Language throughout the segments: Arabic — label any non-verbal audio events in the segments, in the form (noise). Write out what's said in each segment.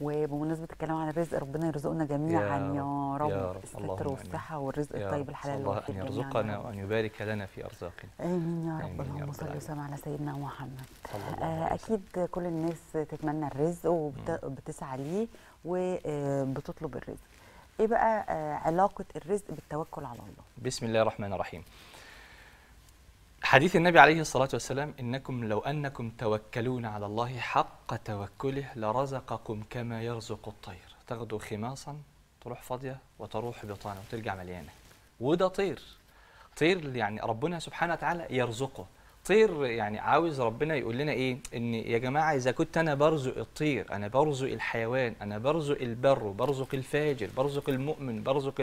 وبمناسبه الكلام عن الرزق ربنا يرزقنا جميعا يا, يا رب, الستر والصحه والرزق الطيب الحلال الله ان يرزقنا وان يبارك لنا في ارزاقنا امين يا رب اللهم صل وسلم على سيدنا محمد آه، اكيد كل الناس تتمنى الرزق وبتسعى ليه وبتطلب آه، الرزق ايه بقى آه، علاقه الرزق بالتوكل على الله بسم الله الرحمن الرحيم حديث النبي عليه الصلاة والسلام إنكم لو أنكم توكلون على الله حق توكله لرزقكم كما يرزق الطير تغدو خماصا تروح فاضية وتروح بطانة وترجع مليانة وده طير طير يعني ربنا سبحانه وتعالى يرزقه الطير يعني عاوز ربنا يقول لنا ايه ان يا جماعه اذا كنت انا برزق الطير انا برزق الحيوان انا برزق البر برزق الفاجر برزق المؤمن برزق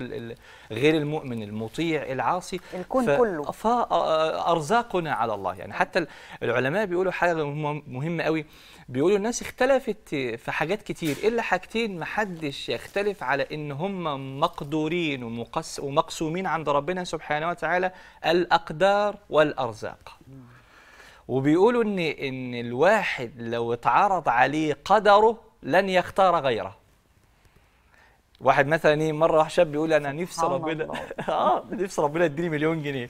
غير المؤمن المطيع العاصي الكون ف... كله فارزاقنا على الله يعني حتى العلماء بيقولوا حاجه مهمه قوي بيقولوا الناس اختلفت في حاجات كتير إيه الا حاجتين ما حدش يختلف على ان هم مقدورين ومقسومين عند ربنا سبحانه وتعالى الاقدار والارزاق وبيقولوا ان ان الواحد لو اتعرض عليه قدره لن يختار غيره واحد مثلا ايه مره واحد شاب بيقول انا نفسي ربنا (laughs) اه نفسي ربنا يديني مليون جنيه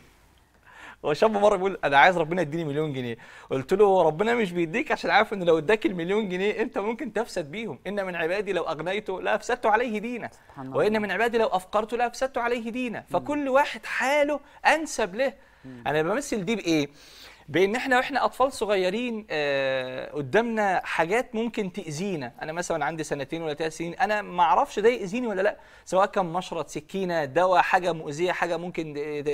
هو شاب مره بيقول انا عايز ربنا يديني مليون جنيه قلت له هو ربنا مش بيديك عشان عارف ان لو اداك المليون جنيه انت ممكن تفسد بيهم ان من عبادي لو اغنيته لا افسدت عليه دينا وان من عبادي لو افقرته لا افسدت عليه دينا فكل واحد حاله انسب له انا بمثل دي بايه بان احنا واحنا اطفال صغيرين آه قدامنا حاجات ممكن تاذينا انا مثلا عندي سنتين ولا ثلاث سنين انا ما اعرفش ده ياذيني ولا لا سواء كان مشرط سكينه دواء حاجه مؤذيه حاجه ممكن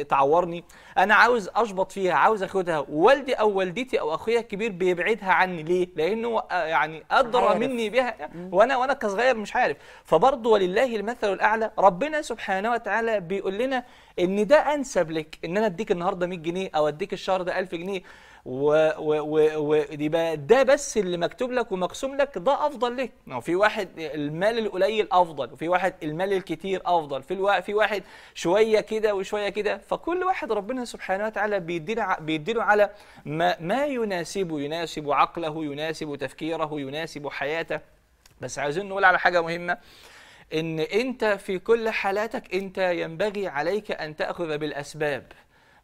تعورني انا عاوز اشبط فيها عاوز اخدها والدي او والدتي او اخويا الكبير بيبعدها عني ليه لانه آه، يعني ادرى مني بها وانا وانا كصغير مش عارف فبرضه ولله المثل الاعلى ربنا سبحانه وتعالى بيقول لنا ان ده انسب لك ان انا اديك النهارده 100 جنيه او اديك الشهر ده 1000 جنيه ايه بقى ده بس اللي مكتوب لك ومقسوم لك ده افضل لك ما في واحد المال القليل افضل وفي واحد المال الكتير افضل في في واحد شويه كده وشويه كده فكل واحد ربنا سبحانه وتعالى بيدينا بيديله على ما ما يناسبه يناسب عقله يناسب تفكيره يناسب حياته بس عايزين نقول على حاجه مهمه ان انت في كل حالاتك انت ينبغي عليك ان تاخذ بالاسباب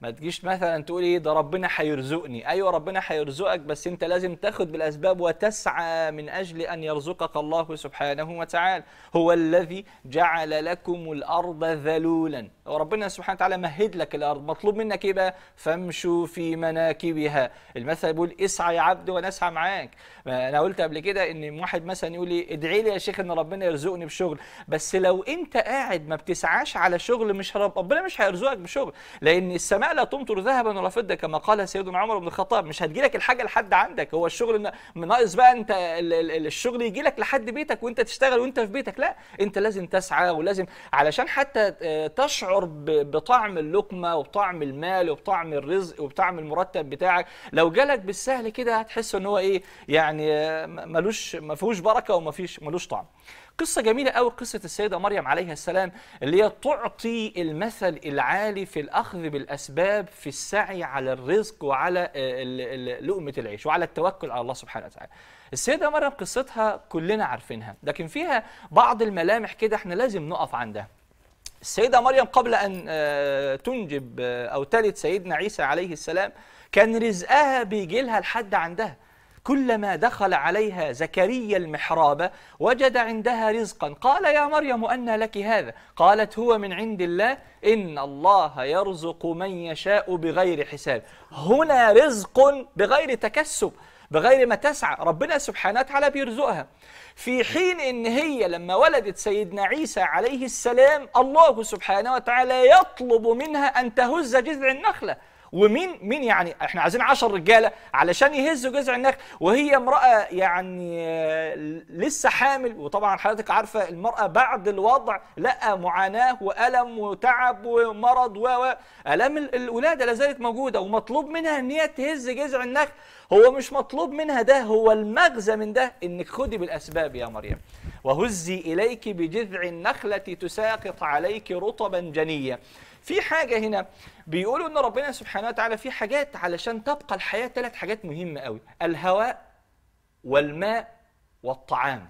ما تجيش مثلا تقول ايه ده ربنا هيرزقني ايوه ربنا هيرزقك بس انت لازم تاخد بالاسباب وتسعى من اجل ان يرزقك الله سبحانه وتعالى هو الذي جعل لكم الارض ذلولا وربنا سبحانه وتعالى مهد لك الارض مطلوب منك ايه بقى فامشوا في مناكبها المثل بيقول اسعى يا عبد وانا اسعى معاك انا قلت قبل كده ان واحد مثلا يقول لي إيه، ادعي لي يا شيخ ان ربنا يرزقني بشغل بس لو انت قاعد ما بتسعاش على شغل مش رب ربنا مش هيرزقك بشغل لان السماء لا تمطر ذهبا ولا فضه كما قال سيدنا عمر بن الخطاب مش هتجيلك الحاجه لحد عندك هو الشغل ناقص بقى انت الشغل يجي لك لحد بيتك وانت تشتغل وانت في بيتك لا انت لازم تسعى ولازم علشان حتى آه، تشعر بطعم اللقمه وبطعم المال وبطعم الرزق وبطعم المرتب بتاعك لو جالك بالسهل كده هتحس ان هو ايه يعني آه، ملوش ما فيهوش بركه وما فيش ملوش طعم قصه جميله قوي قصه السيده مريم عليها السلام اللي هي تعطي المثل العالي في الاخذ بالاسباب في السعي على الرزق وعلى آه، لقمه العيش وعلى التوكل على الله سبحانه وتعالى السيده مريم قصتها كلنا عارفينها لكن فيها بعض الملامح كده احنا لازم نقف عندها السيدة مريم قبل أن آه، تنجب آه، أو تلد سيدنا عيسى عليه السلام كان رزقها بيجي لها لحد عندها كلما دخل عليها زكريا المحراب وجد عندها رزقا قال يا مريم أن لك هذا قالت هو من عند الله إن الله يرزق من يشاء بغير حساب هنا رزق بغير تكسب بغير ما تسعى ربنا سبحانه وتعالى بيرزقها في حين ان هي لما ولدت سيدنا عيسى عليه السلام الله سبحانه وتعالى يطلب منها ان تهز جذع النخله ومين مين يعني احنا عايزين 10 رجاله علشان يهزوا جذع النخل وهي امراه يعني آه، لسه حامل وطبعا حضرتك عارفه المراه بعد الوضع لا معاناه والم وتعب ومرض و الام الولاده لا زالت موجوده ومطلوب منها ان هي تهز جذع النخل هو مش مطلوب منها ده هو المغزى من ده انك خدي بالاسباب يا مريم وهزي اليك بجذع النخله تساقط عليك رطبا جنيا في حاجه هنا بيقولوا ان ربنا سبحانه وتعالى في حاجات علشان تبقى الحياه ثلاث حاجات مهمه قوي الهواء والماء والطعام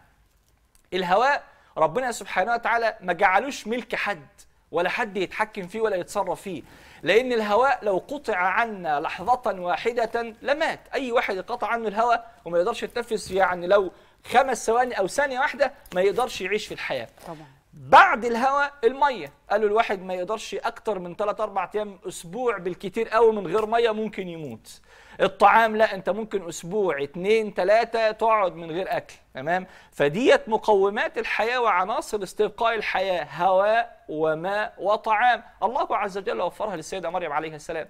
الهواء ربنا سبحانه وتعالى ما جعلوش ملك حد ولا حد يتحكم فيه ولا يتصرف فيه لأن الهواء لو قطع عنا لحظة واحدة لمات أي واحد قطع عنه الهواء وما يقدرش يتنفس يعني لو خمس ثواني أو ثانية واحدة ما يقدرش يعيش في الحياة طبعا. بعد الهواء الميه قالوا الواحد ما يقدرش اكتر من 3 4 ايام اسبوع بالكتير قوي من غير ميه ممكن يموت الطعام لا انت ممكن اسبوع 2 3 تقعد من غير اكل تمام فديت مقومات الحياه وعناصر استبقاء الحياه هواء وماء وطعام الله عز وجل وفرها للسيده مريم عليه السلام